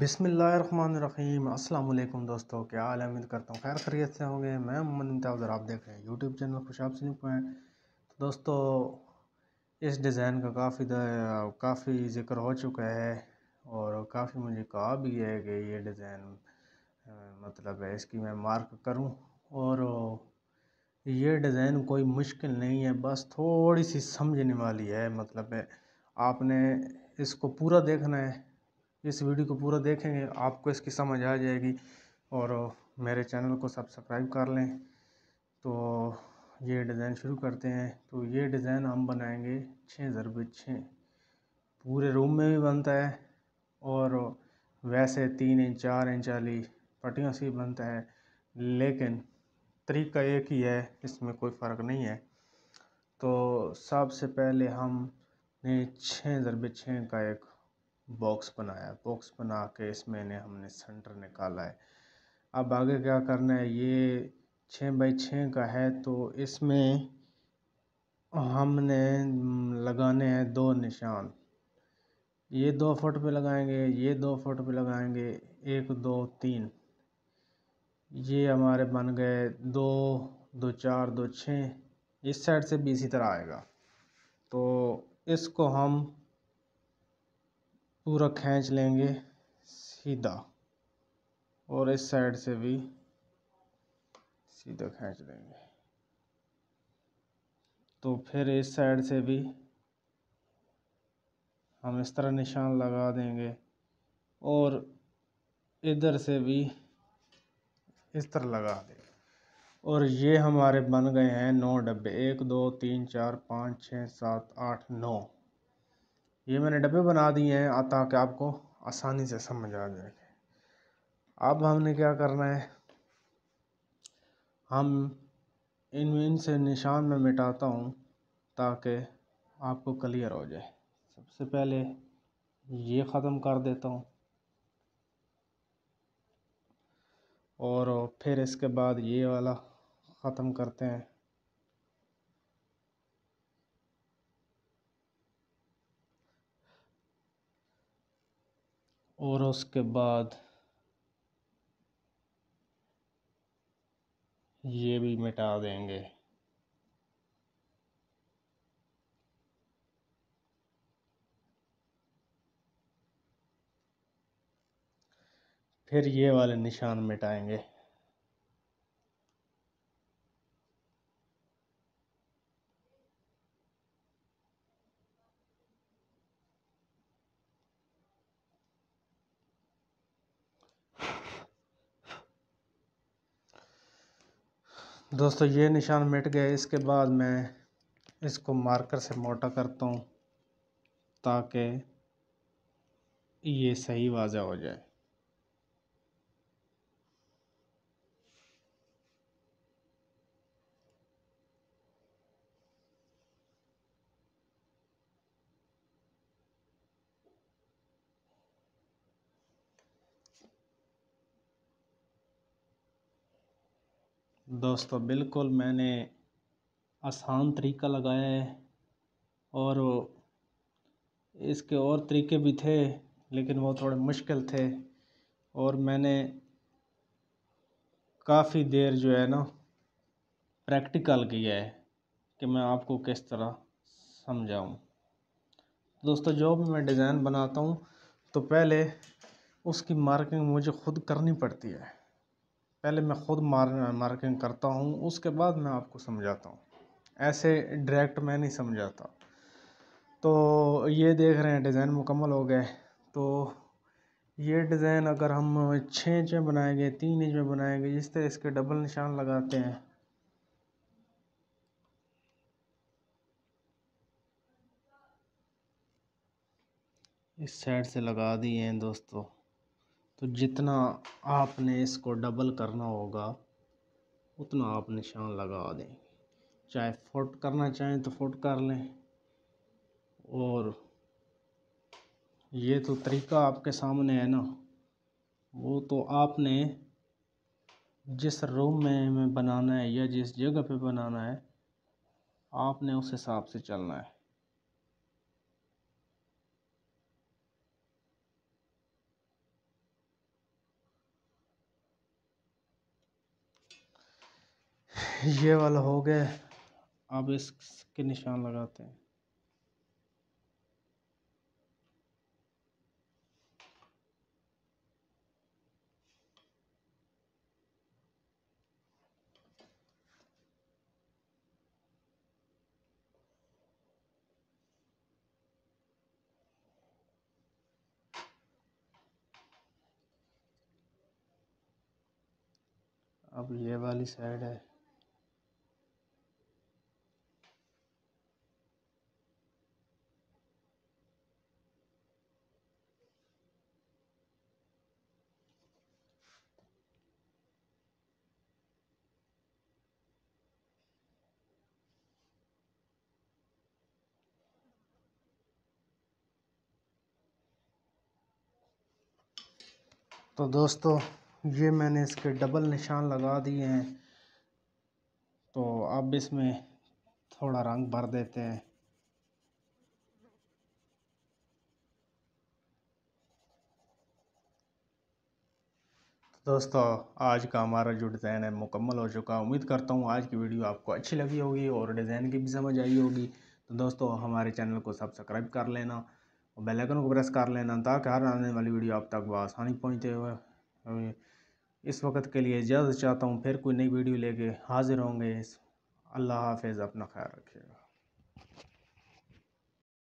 बिसमीम अल्लाम दोस्तों क्या हाल है उम्मीद करता हूँ खैर खरीत से होंगे मैं मोहम्मद इम्ताज़ और आप देख रहे हैं यूट्यूब चैनल खुशाब सिंह पर तो दोस्तों इस डिज़ाइन का काफ़ी काफ़ी जिक्र हो चुका है और काफ़ी मुझे कहा भी है कि ये डिज़ाइन मतलब है इसकी मैं मार्क करूँ और ये डिज़ाइन कोई मुश्किल नहीं है बस थोड़ी सी समझने वाली है मतलब है आपने इसको पूरा देखना है इस वीडियो को पूरा देखेंगे आपको इसकी समझ आ जाएगी और मेरे चैनल को सब्सक्राइब कर लें तो ये डिज़ाइन शुरू करते हैं तो ये डिज़ाइन हम बनाएंगे छः ज़रबे छः पूरे रूम में भी बनता है और वैसे तीन इंच चार इंच वाली पट्टियों से बनता है लेकिन तरीका एक ही है इसमें कोई फ़र्क नहीं है तो सबसे पहले हम ने छः ज़रबे छः का एक बॉक्स बनाया बॉक्स बना के इसमें ने हमने सेंटर निकाला है अब आगे क्या करना है ये छः बाई छः का है तो इसमें हमने लगाने हैं दो निशान ये दो फुट पे लगाएंगे ये दो फुट पे लगाएंगे एक दो तीन ये हमारे बन गए दो दो चार दो छः इस साइड से भी इसी तरह आएगा तो इसको हम पूरा खींच लेंगे सीधा और इस साइड से भी सीधा खींच लेंगे तो फिर इस साइड से भी हम इस तरह निशान लगा देंगे और इधर से भी इस तरह लगा देंगे और ये हमारे बन गए हैं नौ डब्बे एक दो तीन चार पाँच छः सात आठ नौ ये मैंने डब्बे बना दिए हैं ताकि आपको आसानी से समझ आ जाए अब हमने क्या करना है हम इन इन से निशान में मिटाता हूँ ताकि आपको क्लियर हो जाए सबसे पहले ये ख़त्म कर देता हूँ और फिर इसके बाद ये वाला ख़त्म करते हैं और उसके बाद ये भी मिटा देंगे फिर ये वाले निशान मिटाएंगे दोस्तों ये निशान मिट गए इसके बाद मैं इसको मार्कर से मोटा करता हूँ ताकि ये सही वाज़ा हो जाए दोस्तों बिल्कुल मैंने आसान तरीका लगाया है और इसके और तरीके भी थे लेकिन वो थोड़े मुश्किल थे और मैंने काफ़ी देर जो है ना प्रैक्टिकल किया है कि मैं आपको किस तरह समझाऊं दोस्तों जो भी मैं डिज़ाइन बनाता हूँ तो पहले उसकी मार्किंग मुझे ख़ुद करनी पड़ती है पहले मैं ख़ुद मार मार्किंग करता हूँ उसके बाद मैं आपको समझाता हूँ ऐसे डायरेक्ट मैं नहीं समझाता तो ये देख रहे हैं डिज़ाइन मुकम्मल हो गए तो ये डिज़ाइन अगर हम छः इंच में बनाएंगे तीन इंच में बनाएंगे जिस तरह इसके डबल निशान लगाते हैं इस साइड से लगा दिए हैं दोस्तों तो जितना आपने इसको डबल करना होगा उतना आप निशान लगा दें चाहे फुट करना चाहें तो फुट कर लें और ये तो तरीका आपके सामने है ना वो तो आपने जिस रूम में हमें बनाना है या जिस जगह पे बनाना है आपने उस हिसाब से चलना है ये वाला हो गया अब इसके निशान लगाते हैं अब ये वाली साइड है तो दोस्तों ये मैंने इसके डबल निशान लगा दिए हैं तो अब इसमें थोड़ा रंग भर देते हैं दोस्तों आज का हमारा जो डिज़ाइन है मुकम्मल हो चुका उम्मीद करता हूँ आज की वीडियो आपको अच्छी लगी होगी और डिज़ाइन की भी समझ आई होगी तो दोस्तों हमारे चैनल को सब्सक्राइब कर लेना और बेल आइकन को प्रेस कर लेना ताकि हर आने वाली वीडियो आप तक बसानी पहुँचते हुए इस वक्त के लिए इजाज़त चाहता हूँ फिर कोई नई वीडियो लेके हाज़िर होंगे अल्लाह हाफिज़ अपना ख्याल रखिएगा